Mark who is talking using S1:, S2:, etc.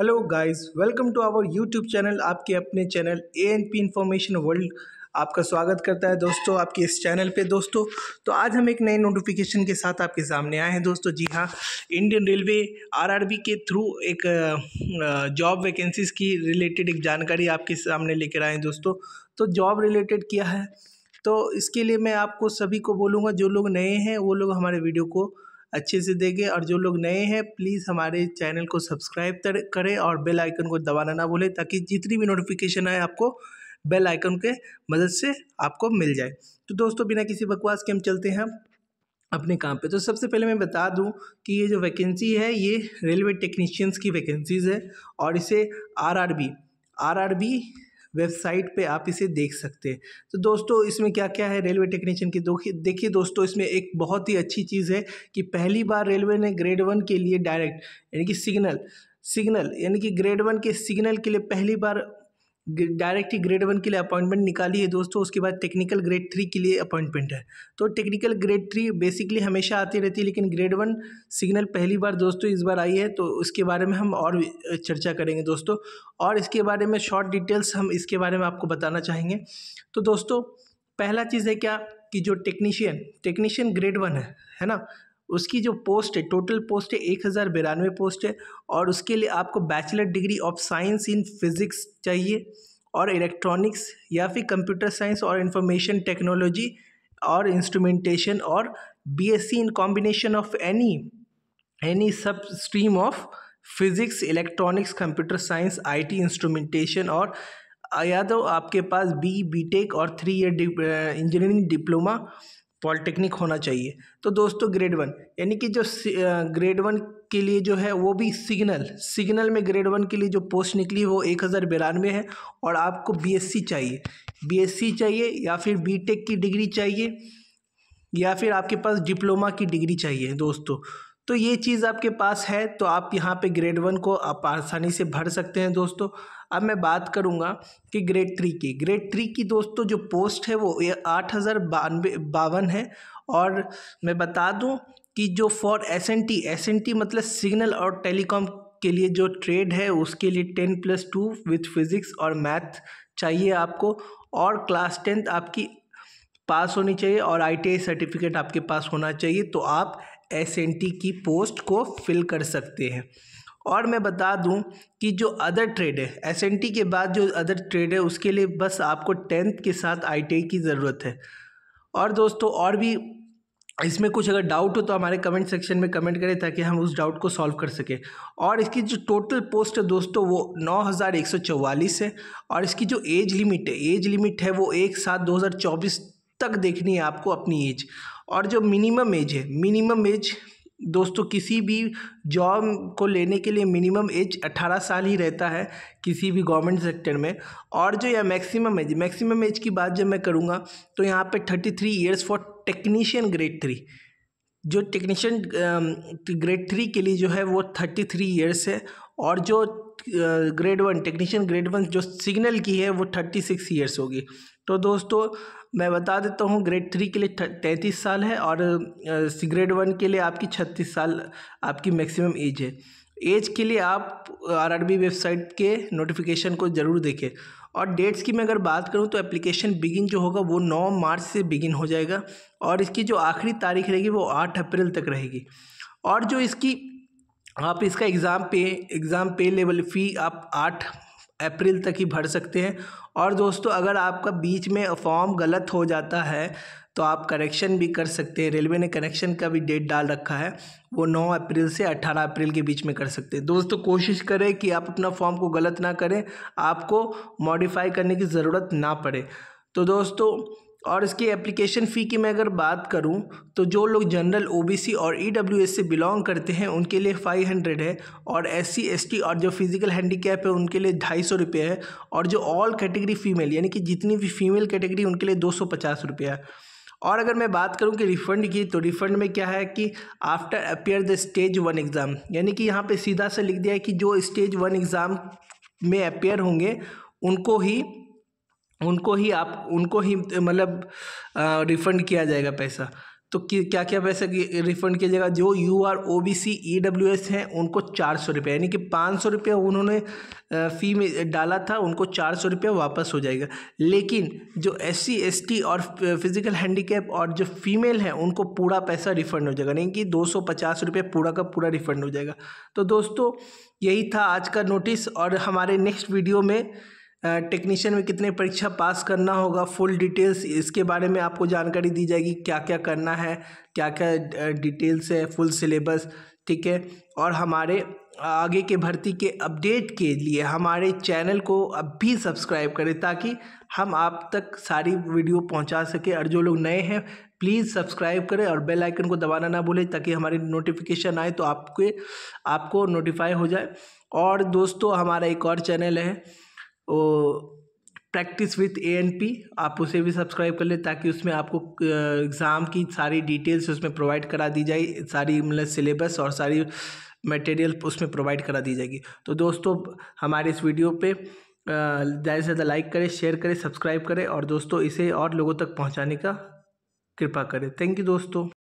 S1: hello guys welcome to our YouTube channel आपके अपने channel A N P information world आपका स्वागत करता है दोस्तों आपके इस चैनल पे दोस्तों तो आज हम एक नए नोटिफिकेशन के साथ आपके सामने आए हैं दोस्तों जी हाँ इंडियन रेलवे आरआरबी के थ्रू एक जॉब वैकेंसीज़ की रिलेटेड एक जानकारी आपके सामने लेकर आए हैं दोस्तों तो जॉब रिलेटेड क्या है तो इसके लिए मैं आपको सभी को बोलूँगा जो लोग नए हैं वो लोग हमारे वीडियो को अच्छे से देखें और जो लोग नए हैं प्लीज़ हमारे चैनल को सब्सक्राइब करें और बेल आइकन को दबाना ना भूलें ताकि जितनी भी नोटिफिकेशन आए आपको बेल आइकन के मदद से आपको मिल जाए तो दोस्तों बिना किसी बकवास के हम चलते हैं अपने काम पे तो सबसे पहले मैं बता दूं कि ये जो वैकेंसी है ये रेलवे टेक्नीशियंस की वैकेंसीज़ है और इसे आरआरबी आरआरबी वेबसाइट पे आप इसे देख सकते हैं तो दोस्तों इसमें क्या क्या है रेलवे टेक्नीशियन की देखिए दोस्तों इसमें एक बहुत ही अच्छी चीज़ है कि पहली बार रेलवे ने ग्रेड वन के लिए डायरेक्ट यानी कि सिग्नल सिग्नल यानी कि ग्रेड वन के सिग्नल के लिए पहली बार डायरेक्ट ही ग्रेड वन के लिए अपॉइंटमेंट निकाली है दोस्तों उसके बाद टेक्निकल ग्रेड थ्री के लिए अपॉइंटमेंट है तो टेक्निकल ग्रेड थ्री बेसिकली हमेशा आती रहती है लेकिन ग्रेड वन सिग्नल पहली बार दोस्तों इस बार आई है तो उसके बारे में हम और चर्चा करेंगे दोस्तों और इसके बारे में शॉर्ट डिटेल्स हम इसके बारे में आपको बताना चाहेंगे तो दोस्तों पहला चीज़ है क्या कि जो टेक्नीशियन टेक्नीशियन ग्रेड वन है है ना उसकी जो पोस्ट है टोटल पोस्ट है एक हज़ार बिरानवे पोस्ट है और उसके लिए आपको bachelor degree of science in physics चाहिए और इलेक्ट्रॉनिक्स या फिर कंप्यूटर साइंस और इंफॉर्मेशन टेक्नोलॉजी और इंस्ट्रूमेंटेशन और BSc in combination of any any sub stream of physics electronics computer science IT instrumentation और या तो आपके पास बी बीटेक और three year engineering diploma polytechnic होना चाहिए तो दोस्तों ग्रेड वन यानी कि जो ग्रेड वन के लिए जो है वो भी सिग्नल सिग्नल में ग्रेड वन के लिए जो पोस्ट निकली वो एक हज़ार बिरानवे है और आपको बीएससी चाहिए बीएससी चाहिए या फिर बीटेक की डिग्री चाहिए या फिर आपके पास डिप्लोमा की डिग्री चाहिए दोस्तों तो ये चीज़ आपके पास है तो आप यहाँ पर ग्रेड वन को आप आसानी से भर सकते हैं दोस्तों अब मैं बात करूँगा कि ग्रेड थ्री की ग्रेड थ्री की दोस्तों जो पोस्ट है वो आठ हज़ार बानवे बावन है और मैं बता दूँ कि जो for S N T S N T मतलब सिग्नल और टेलीकॉम के लिए जो ट्रेड है उसके लिए ten plus two with physics और मैथ चाहिए आपको और क्लास टेंथ आपकी पास होनी चाहिए और आई सर्टिफिकेट आपके पास होना चाहिए तो आप एस की पोस्ट को फिल कर सकते हैं और मैं बता दूं कि जो अदर ट्रेड है एस के बाद जो अदर ट्रेड है उसके लिए बस आपको टेंथ के साथ आई की ज़रूरत है और दोस्तों और भी इसमें कुछ अगर डाउट हो तो हमारे कमेंट सेक्शन में कमेंट करें ताकि हम उस डाउट को सॉल्व कर सकें और इसकी जो टोटल पोस्ट है दोस्तों वो नौ हज़ार एक सौ चौवालीस है और इसकी जो एज लिमिट है एज लिमिट है वो एक सात दो हज़ार चौबीस तक देखनी है आपको अपनी एज और जो मिनिमम एज है मिनिमम एज दोस्तों किसी भी जॉब को लेने के लिए मिनिमम एज 18 साल ही रहता है किसी भी गवर्नमेंट सेक्टर में और जो यह मैक्सिमम एज मैक्सिमम एज की बात जब मैं करूँगा तो यहाँ पे 33 three years for technician grade three जो टेक्नीशियन ग्रेड थ्री के लिए जो है वो थर्टी थ्री ईयर्स है और जो grade one technician grade one जो सिग्नल की है वो थर्टी सिक्स ईयर्स होगी तो दोस्तों मैं बता देता हूँ ग्रेड थ्री के लिए तैंतीस साल है और ग्रेड वन के लिए आपकी छत्तीस साल आपकी मैक्सिमम एज है एज के लिए आप आरआरबी वेबसाइट के नोटिफिकेशन को ज़रूर देखें और डेट्स की मैं अगर बात करूँ तो एप्लीकेशन बिगिन जो होगा वो नौ मार्च से बिगिन हो जाएगा और इसकी जो आखिरी तारीख रहेगी वो आठ अप्रैल तक रहेगी और जो इसकी आप इसका एग्ज़ाम पे एग्ज़ाम पे लेवल फ़ी आप आठ अप्रैल तक ही भर सकते हैं और दोस्तों अगर आपका बीच में फॉर्म गलत हो जाता है तो आप करेक्शन भी कर सकते हैं रेलवे ने करेक्शन का भी डेट डाल रखा है वो 9 अप्रैल से 18 अप्रैल के बीच में कर सकते हैं दोस्तों कोशिश करें कि आप अपना फॉर्म को गलत ना करें आपको मॉडिफाई करने की ज़रूरत ना पड़े तो दोस्तों और इसकी एप्लीकेशन फ़ी की मैं अगर बात करूं तो जो लोग जनरल ओबीसी और ईडब्ल्यूएस e से बिलोंग करते हैं उनके लिए फ़ाइव हंड्रेड है और एससी एसटी और जो फिज़िकल हैंडीकैप है उनके लिए ढाई सौ रुपये है और जो ऑल कैटेगरी फ़ीमेल यानी कि जितनी भी फीमेल कैटेगरी उनके लिए दो सौ पचास रुपये है और अगर मैं बात करूं कि रिफंड की तो रिफंड में क्या है कि after appear the stage one exam यानी कि यहाँ पे सीधा से लिख दिया है कि जो स्टेज वन एग्ज़ाम में अपेयर होंगे उनको ही उनको ही आप उनको ही मतलब रिफ़ंड किया जाएगा पैसा तो क्या क्या पैसा रिफ़ंड किया जाएगा जो U R O B C E W S हैं उनको चार सौ रुपये यानी कि पाँच सौ रुपये उन्होंने फ़ी में डाला था उनको चार सौ रुपये वापस हो जाएगा लेकिन जो एस सी एस टी और फिज़िकल हैंडीकैप और जो फीमेल हैं उनको पूरा पैसा रिफ़ंड हो जाएगा यानी कि दो सौ पचास रुपये पूरा का पूरा रिफ़ंड हो जाएगा तो दोस्तों यही था आज का नोटिस और हमारे नेक्स्ट वीडियो में टेक्नीशियन में कितने परीक्षा पास करना होगा फुल डिटेल्स इसके बारे में आपको जानकारी दी जाएगी क्या क्या करना है क्या क्या डिटेल्स है फुल सिलेबस ठीक है और हमारे आगे के भर्ती के अपडेट के लिए हमारे चैनल को अब भी सब्सक्राइब करें ताकि हम आप तक सारी वीडियो पहुंचा सके और जो लोग नए हैं प्लीज़ सब्सक्राइब करें और बेल आइकन को दबाना ना भूलें ताकि हमारी नोटिफिकेशन आए तो आपके आपको नोटिफाई हो जाए और दोस्तों हमारा एक और चैनल है practice with A N P आप उसे भी सब्सक्राइब कर लें ताकि उसमें आपको एग्ज़ाम की सारी डिटेल्स उसमें प्रोवाइड करा दी जाए सारी मतलब सिलेबस और सारी मटेरियल उसमें प्रोवाइड करा दी जाएगी तो दोस्तों हमारे इस वीडियो पे ज़्यादा से ज़्यादा लाइक करें शेयर करें सब्सक्राइब करें और दोस्तों इसे और लोगों तक पहुँचाने का कृपा करें थैंक यू दोस्तों